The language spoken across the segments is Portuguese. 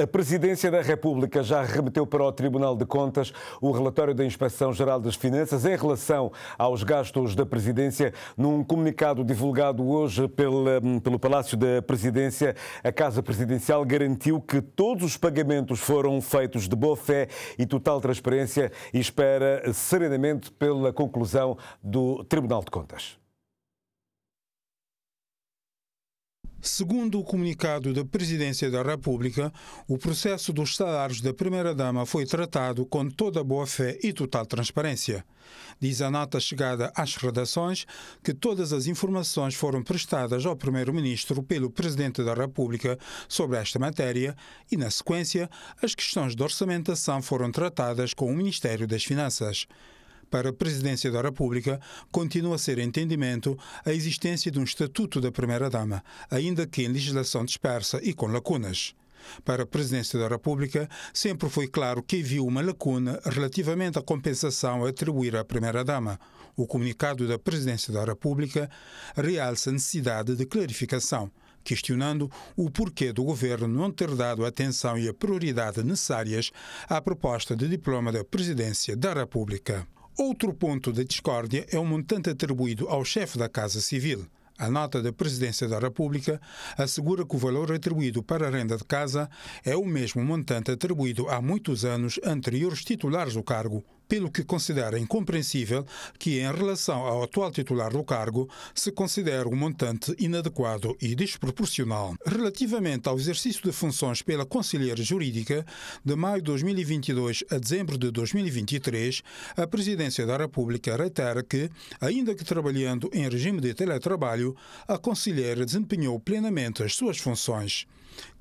A Presidência da República já remeteu para o Tribunal de Contas o relatório da Inspeção Geral das Finanças em relação aos gastos da Presidência. Num comunicado divulgado hoje pela, hum, pelo Palácio da Presidência, a Casa Presidencial garantiu que todos os pagamentos foram feitos de boa fé e total transparência e espera serenamente pela conclusão do Tribunal de Contas. Segundo o comunicado da Presidência da República, o processo dos salários da Primeira-Dama foi tratado com toda boa-fé e total transparência. Diz a nota chegada às redações que todas as informações foram prestadas ao Primeiro-Ministro pelo Presidente da República sobre esta matéria e, na sequência, as questões de orçamentação foram tratadas com o Ministério das Finanças para a Presidência da República, continua a ser entendimento a existência de um Estatuto da Primeira-Dama, ainda que em legislação dispersa e com lacunas. Para a Presidência da República, sempre foi claro que havia uma lacuna relativamente à compensação a atribuir à Primeira-Dama. O comunicado da Presidência da República realça a necessidade de clarificação, questionando o porquê do governo não ter dado a atenção e a prioridade necessárias à proposta de diploma da Presidência da República. Outro ponto da discórdia é o montante atribuído ao chefe da Casa Civil. A nota da Presidência da República assegura que o valor atribuído para a renda de casa é o mesmo montante atribuído há muitos anos anteriores titulares do cargo, pelo que considera incompreensível que, em relação ao atual titular do cargo, se considere um montante inadequado e desproporcional. Relativamente ao exercício de funções pela Conselheira Jurídica, de maio de 2022 a dezembro de 2023, a Presidência da República reitera que, ainda que trabalhando em regime de teletrabalho, a Conselheira desempenhou plenamente as suas funções.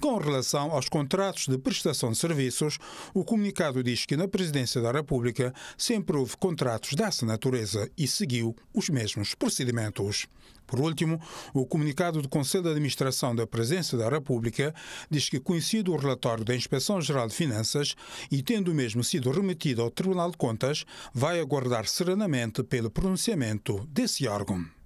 Com relação aos contratos de prestação de serviços, o comunicado diz que na Presidência da República sempre houve contratos dessa natureza e seguiu os mesmos procedimentos. Por último, o comunicado do Conselho de Administração da Presença da República diz que, conhecido o relatório da Inspeção Geral de Finanças e tendo mesmo sido remetido ao Tribunal de Contas, vai aguardar serenamente pelo pronunciamento desse órgão.